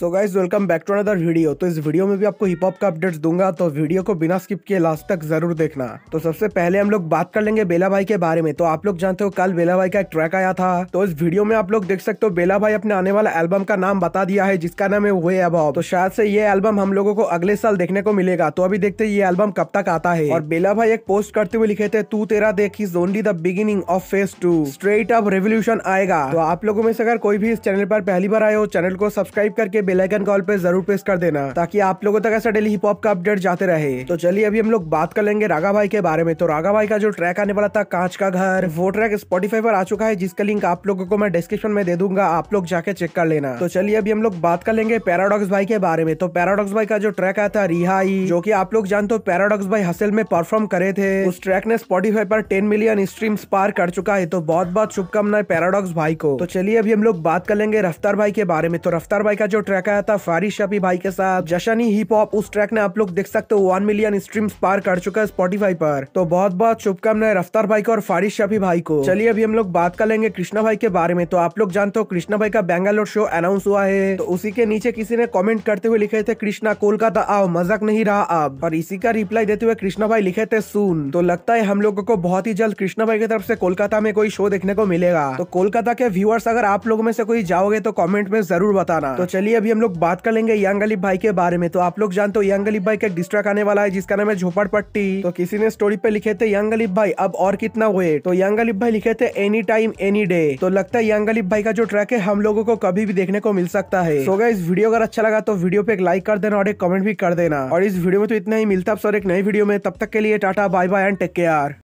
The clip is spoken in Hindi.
so guys welcome back to another video तो इस वीडियो में भी आपको हिप हॉप का अपडेट्स दूंगा तो वीडियो को बिना स्किप किए लास्ट तक जरूर देखना तो सबसे पहले हम लोग बात कर लेंगे बेला भाई के बारे में तो आप लोग जानते हो कल बेला भाई का एक ट्रैक आया था तो इस वीडियो में आप लोग देख सकते हो बेला भाई अपने आने वाला एल्बम का नाम बता दिया है जिसका नाम है वे अभाव तो शायद से ये एल्बम हम लोगों को अगले साल देखने को मिलेगा तो अभी देखते ये एल्बम कब तक आता है और बेला भाई एक पोस्ट करते हुए लिखे थे तू तेरा देख is only the beginning of phase two straight up revolution आएगा तो आप लोगों में से अगर कोई भी इस चैनल पर पहली बार आए हो चैनल को सब्सक्राइब करके बेलाइकन कॉल पे जरूर प्रेस कर देना ताकि आप लोगों तक ऐसा डेली हिप हॉप का अपडेट जाते रहे तो चलिए अभी हम लोग बात कर लेंगे राघा भाई के बारे में तो राघा भाई का जो ट्रैक आने वाला था कांच का घर वो ट्रैक स्पॉटीफाई पर आ चुका है जिसका लिंक आप लोगों को मैं डिस्क्रिप्शन में दे दूंगा आप लोग जाके चेक कर लेना तो चलिए अभी हम लोग बात कर लेंगे पैराडॉक्स भाई के बारे में तो पैराडॉक्स भाई का जो ट्रैक आया था रिहाई जो की आप लोग जानते हो पैराडॉक्स भाई हसल में परफॉर्म करे थे उस ट्रैक ने स्पॉटीफाई पर टेन मिलियन स्ट्रीम्स पार कर चुका है तो बहुत बहुत शुभकामनाएं पैराडॉक्स भाई को तो चलिए अभी हम लोग बात कर लेंगे रफ्तार भाई के बारे में तो रफ्तार भाई का जो ट्रैक ट्रैक आया था फारिश शफी भाई के साथ जशनी हिप हॉप उस ट्रैक ने आप लोग देख सकते हो वन मिलियन स्ट्रीम्स पार कर चुका है स्पॉटीफाई पर तो बहुत बहुत शुभकामनाएं रफ्तार भाई को और फारिश शफी भाई को चलिए अभी हम लोग बात कर लेंगे कृष्णा भाई के बारे में तो आप लोग जानते हो कृष्णा भाई का बेंगालोर शो अनाउंस हुआ है तो उसी के नीचे किसी ने कॉमेंट करते हुए लिखे थे कृष्णा कोलकाता आओ मजाक नहीं रहा आप और इसी का रिप्लाई देते हुए कृष्णा भाई लिखे थे सुन तो लगता है हम लोगों को बहुत ही जल्द कृष्णा भाई की तरफ से कोलकाता में कोई शो देखने को मिलेगा तो कोलकाता के व्यूअर्स अगर आप लोगों में से कोई जाओगे तो कॉमेंट में जरूर बताना तो चलिए अभी हम लोग बात कर लेंगे यंग अलीफ भाई के बारे में तो आप लोग जानते हो यंग अलीफ भाई का डिस्ट्रैक आने वाला है जिसका नाम है झोपड़पट्टी तो किसी ने स्टोरी पे लिखे थे यंग अलीफ भाई अब और कितना हुए तो यंग अलीफ भाई लिखे थे एनी टाइम एनी डे तो लगता है यंग अलीफ भाई का जो ट्रैक है हम लोगों को कभी भी देखने को मिल सकता है तो इस वीडियो अगर अच्छा लगा तो वीडियो पे एक लाइक कर देना और एक कमेंट भी कर देना और इस वीडियो में तो इतना ही मिलता है सर एक नई वीडियो में तब तक के लिए tata bye bye and take care